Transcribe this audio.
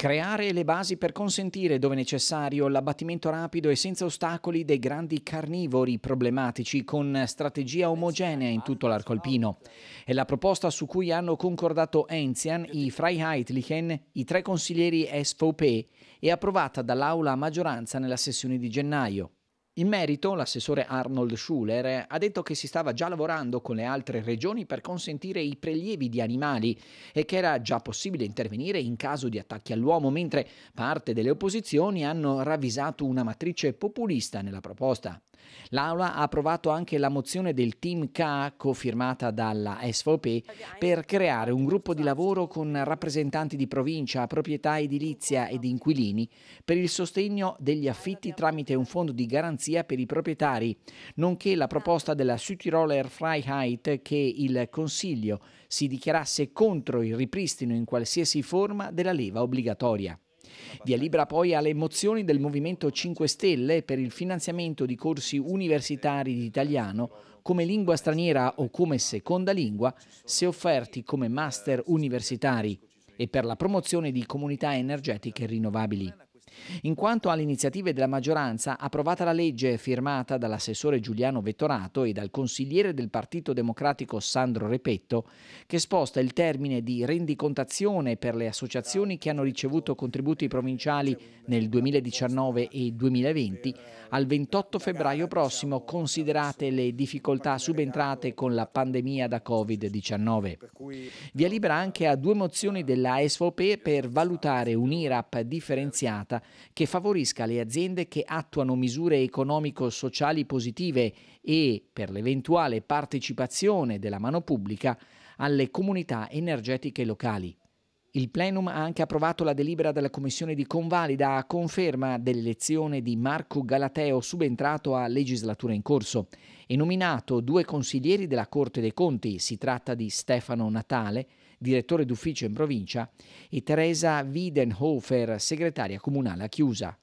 Creare le basi per consentire, dove necessario, l'abbattimento rapido e senza ostacoli dei grandi carnivori problematici con strategia omogenea in tutto l'arco alpino. È la proposta su cui hanno concordato Enzian, i Freiheitlichen, i tre consiglieri SVP e approvata dall'Aula a maggioranza nella sessione di gennaio. In merito, l'assessore Arnold Schuller ha detto che si stava già lavorando con le altre regioni per consentire i prelievi di animali e che era già possibile intervenire in caso di attacchi all'uomo, mentre parte delle opposizioni hanno ravvisato una matrice populista nella proposta. L'Aula ha approvato anche la mozione del team K, cofirmata dalla SVP per creare un gruppo di lavoro con rappresentanti di provincia, proprietà edilizia ed inquilini per il sostegno degli affitti tramite un fondo di garanzia per i proprietari, nonché la proposta della Südtiroler Freiheit che il Consiglio si dichiarasse contro il ripristino in qualsiasi forma della leva obbligatoria. Via libera poi alle mozioni del Movimento 5 Stelle per il finanziamento di corsi universitari di italiano come lingua straniera o come seconda lingua se offerti come master universitari e per la promozione di comunità energetiche rinnovabili. In quanto alle iniziative della maggioranza, approvata la legge firmata dall'assessore Giuliano Vettorato e dal consigliere del Partito Democratico Sandro Repetto, che sposta il termine di rendicontazione per le associazioni che hanno ricevuto contributi provinciali nel 2019 e 2020 al 28 febbraio prossimo, considerate le difficoltà subentrate con la pandemia da Covid-19. Via libera anche a due mozioni della SVP per valutare un'IRAP differenziata che favorisca le aziende che attuano misure economico-sociali positive e per l'eventuale partecipazione della mano pubblica alle comunità energetiche locali. Il plenum ha anche approvato la delibera della Commissione di Convalida a conferma dell'elezione di Marco Galateo subentrato a legislatura in corso e nominato due consiglieri della Corte dei Conti. Si tratta di Stefano Natale direttore d'ufficio in provincia, e Teresa Wiedenhofer, segretaria comunale a Chiusa.